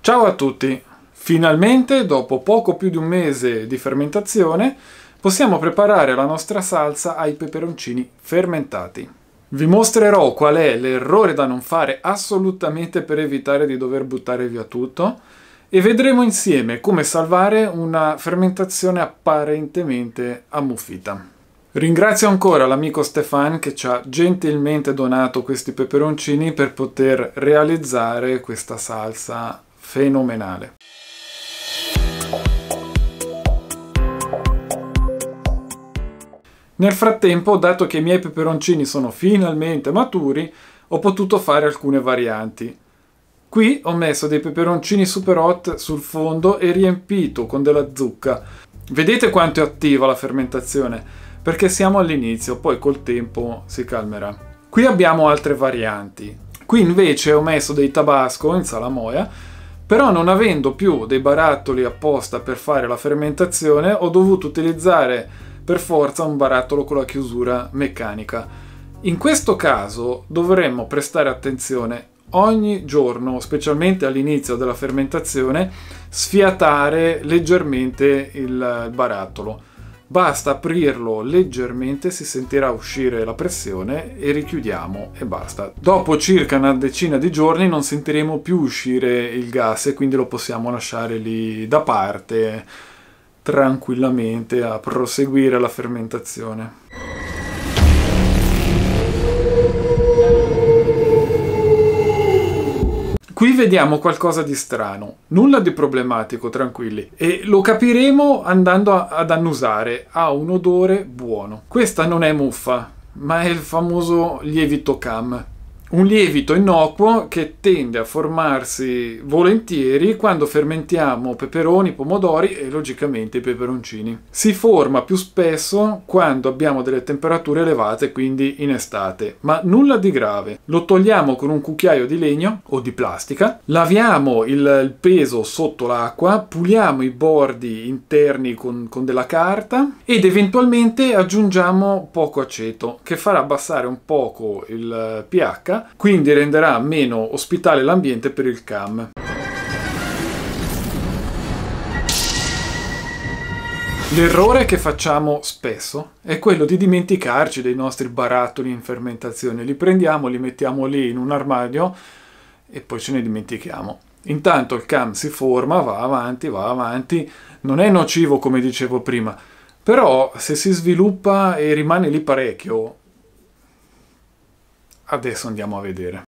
Ciao a tutti! Finalmente, dopo poco più di un mese di fermentazione, possiamo preparare la nostra salsa ai peperoncini fermentati. Vi mostrerò qual è l'errore da non fare assolutamente per evitare di dover buttare via tutto e vedremo insieme come salvare una fermentazione apparentemente ammuffita. Ringrazio ancora l'amico Stefan che ci ha gentilmente donato questi peperoncini per poter realizzare questa salsa fenomenale. Nel frattempo, dato che i miei peperoncini sono finalmente maturi, ho potuto fare alcune varianti. Qui ho messo dei peperoncini super hot sul fondo e riempito con della zucca. Vedete quanto è attiva la fermentazione? perché siamo all'inizio, poi col tempo si calmerà. Qui abbiamo altre varianti. Qui invece ho messo dei tabasco in salamoia, però non avendo più dei barattoli apposta per fare la fermentazione, ho dovuto utilizzare per forza un barattolo con la chiusura meccanica. In questo caso dovremmo prestare attenzione ogni giorno, specialmente all'inizio della fermentazione, sfiatare leggermente il barattolo Basta aprirlo leggermente, si sentirà uscire la pressione e richiudiamo e basta. Dopo circa una decina di giorni non sentiremo più uscire il gas e quindi lo possiamo lasciare lì da parte tranquillamente a proseguire la fermentazione. Qui vediamo qualcosa di strano, nulla di problematico, tranquilli, e lo capiremo andando a, ad annusare. Ha un odore buono. Questa non è muffa, ma è il famoso lievito cam un lievito innocuo che tende a formarsi volentieri quando fermentiamo peperoni, pomodori e logicamente i peperoncini. Si forma più spesso quando abbiamo delle temperature elevate, quindi in estate, ma nulla di grave. Lo togliamo con un cucchiaio di legno o di plastica, laviamo il, peso sotto l'acqua, puliamo i bordi interni con, con della carta ed eventualmente aggiungiamo poco aceto che farà abbassare un poco il eh, pH eccetera, quindi renderà meno ospitale l'ambiente per il CAM. L'errore che facciamo spesso è quello di dimenticarci dei nostri barattoli in fermentazione. Li prendiamo, li mettiamo lì in un armadio e poi ce ne dimentichiamo. Intanto il cam si forma, va avanti, va avanti, non è nocivo come dicevo prima, però se si sviluppa e rimane lì parecchio, Adesso andiamo a vedere.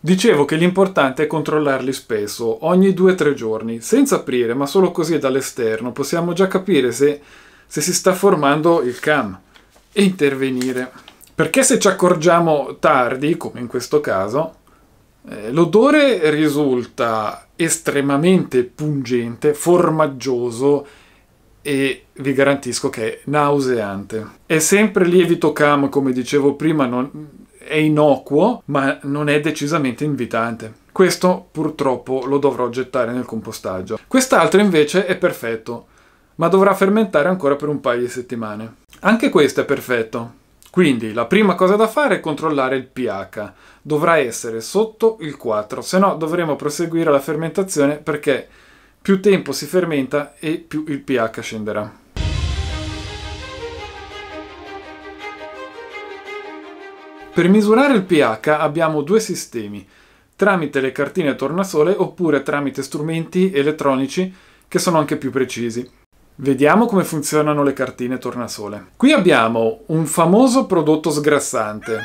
Dicevo che l'importante è controllarli spesso, ogni 2-3 giorni, senza aprire, ma solo così dall'esterno possiamo già capire se, se, si sta formando il cam e intervenire. Perché se ci accorgiamo tardi, come in questo caso, eh, l'odore risulta estremamente pungente, formaggioso e vi garantisco che è nauseante. È sempre lievito cam, come dicevo prima, non, è innocuo, ma non è decisamente invitante. Questo purtroppo lo dovrò gettare nel compostaggio. Quest'altro invece è perfetto, ma dovrà fermentare ancora per un paio di settimane. Anche questo è perfetto. Quindi la prima cosa da fare è controllare il pH. Dovrà essere sotto il 4, se no dovremo proseguire la fermentazione perché più tempo si fermenta e più il pH scenderà. Per misurare il pH abbiamo due sistemi, tramite le cartine tornasole oppure tramite strumenti elettronici che sono anche più precisi. Vediamo come funzionano le cartine tornasole. Qui abbiamo un famoso prodotto sgrassante.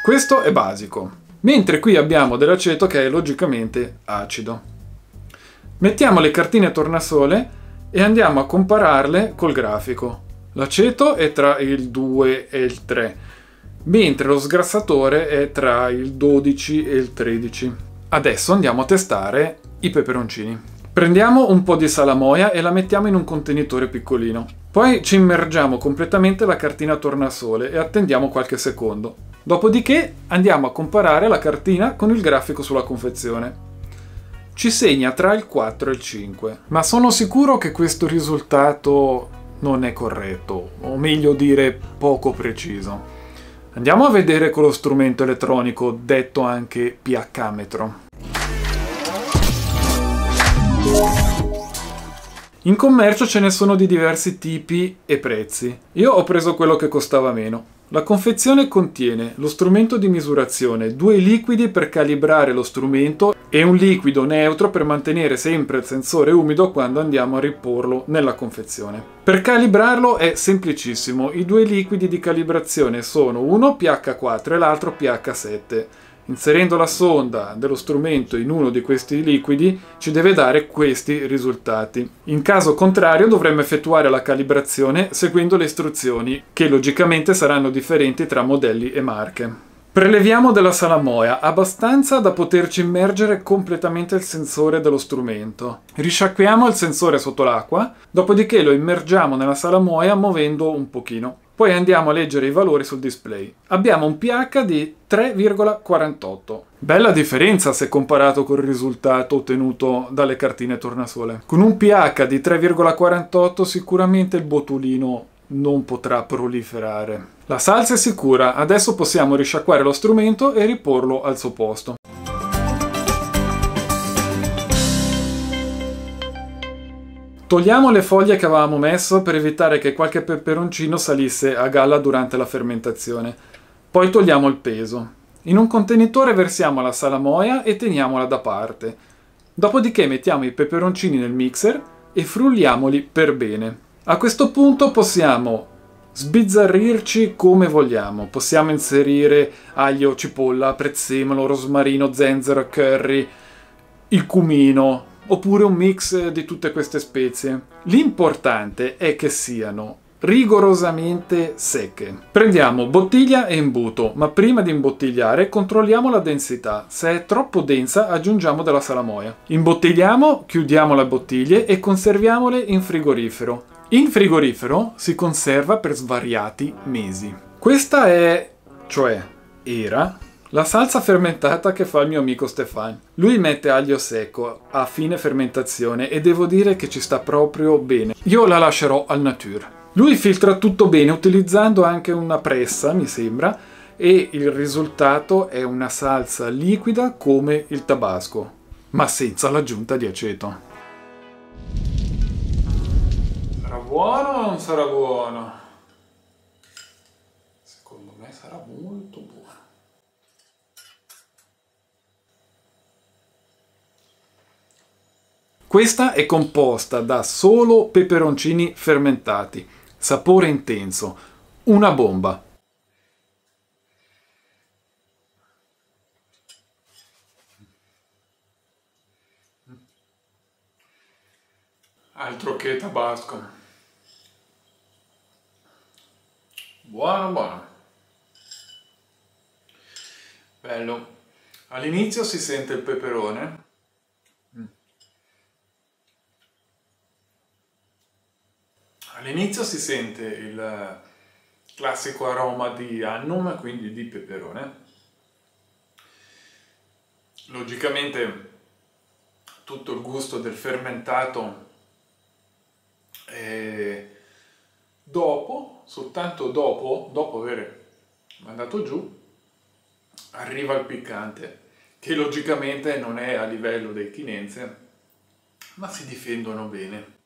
Questo è basico, mentre qui abbiamo dell'aceto che è logicamente acido. Mettiamo le cartine tornasole e andiamo a compararle col grafico. L'aceto è tra il 2 e il 3, mentre lo sgrassatore è tra il 12 e il 13. Adesso andiamo a testare i peperoncini. Prendiamo un po' di salamoia e la mettiamo in un contenitore piccolino. Poi ci immergiamo completamente la cartina tornasole e attendiamo qualche secondo. Dopodiché andiamo a comparare la cartina con il grafico sulla confezione. Ci segna tra il 4 e il 5, ma sono sicuro che questo risultato non è corretto, o meglio dire poco preciso. Andiamo a vedere con lo strumento elettronico, detto anche pH metro. In commercio ce ne sono di diversi tipi e prezzi. Io ho preso quello che costava meno. La confezione contiene lo strumento di misurazione, due liquidi per calibrare lo strumento e un liquido neutro per mantenere sempre il sensore umido quando andiamo a riporlo nella confezione. Per calibrarlo è semplicissimo, i due liquidi di calibrazione sono uno pH4 e l'altro pH7. Inserendo la sonda dello strumento in uno di questi liquidi ci deve dare questi risultati. In caso contrario dovremmo effettuare la calibrazione seguendo le istruzioni, che logicamente saranno differenti tra modelli e marche. Preleviamo della salamoia abbastanza da poterci immergere completamente il sensore dello strumento. Risciacquiamo il sensore sotto l'acqua, dopodiché lo immergiamo nella salamoia muovendo un pochino. Poi andiamo a leggere i valori sul display. Abbiamo un pH di 3,48. Bella differenza se comparato col risultato ottenuto dalle cartine tornasole. Con un pH di 3,48 sicuramente il botulino non potrà proliferare. La salsa è sicura, adesso possiamo risciacquare lo strumento e riporlo al suo posto. Togliamo le foglie che avevamo messo per evitare che qualche peperoncino salisse a galla durante la fermentazione. Poi togliamo il peso. In un contenitore versiamo la salamoia e teniamola da parte. Dopodiché mettiamo i peperoncini nel mixer e frulliamoli per bene. A questo punto possiamo sbizzarrirci come vogliamo. Possiamo inserire aglio, cipolla, prezzemolo, rosmarino, zenzero, curry, il cumino, oppure un mix eh, di tutte queste spezie. L'importante è che siano rigorosamente secche. Prendiamo bottiglia e imbuto, ma prima di imbottigliare controlliamo la densità. Se è troppo densa aggiungiamo della salamoia. Imbottigliamo, chiudiamo le bottiglie e conserviamole in frigorifero. In frigorifero si conserva per svariati mesi. Questa è, cioè, era la salsa fermentata che fa il mio amico Stefan. Lui mette aglio secco a fine fermentazione e devo dire che ci sta proprio bene. Io la lascerò al nature. Lui filtra tutto bene utilizzando anche una pressa, mi sembra, e il risultato è una salsa liquida come il tabasco, ma senza l'aggiunta di aceto. Sarà buono o non sarà buono? Secondo me sarà molto buono. Questa è composta da solo peperoncini fermentati, sapore intenso, una bomba. Altro che tabasco. Buono, buono. Bello. All'inizio si sente il peperone, All'inizio si sente il classico aroma di annum, quindi di peperone. Logicamente tutto il gusto del fermentato e dopo, soltanto dopo, dopo aver mandato giù, arriva il piccante, che logicamente non è a livello dei chinense, ma si difendono bene.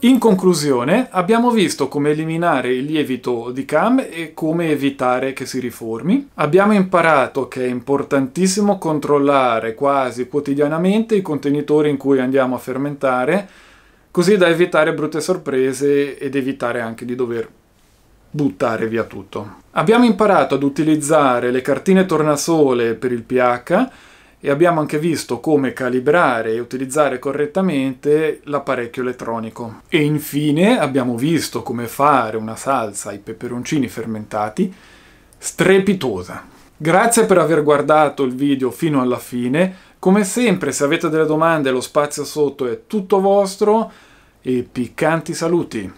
In conclusione, abbiamo visto come eliminare il lievito di Cam e come evitare che si riformi. Abbiamo imparato che è importantissimo controllare quasi quotidianamente i contenitori in cui andiamo a fermentare, così da evitare brutte sorprese ed evitare anche di dover buttare via tutto. Abbiamo imparato ad utilizzare le cartine tornasole per il pH e abbiamo anche visto come calibrare e utilizzare correttamente l'apparecchio elettronico. E infine abbiamo visto come fare una salsa ai peperoncini fermentati strepitosa. Grazie per aver guardato il video fino alla fine. Come sempre, se avete delle domande, lo spazio sotto è tutto vostro e piccanti saluti!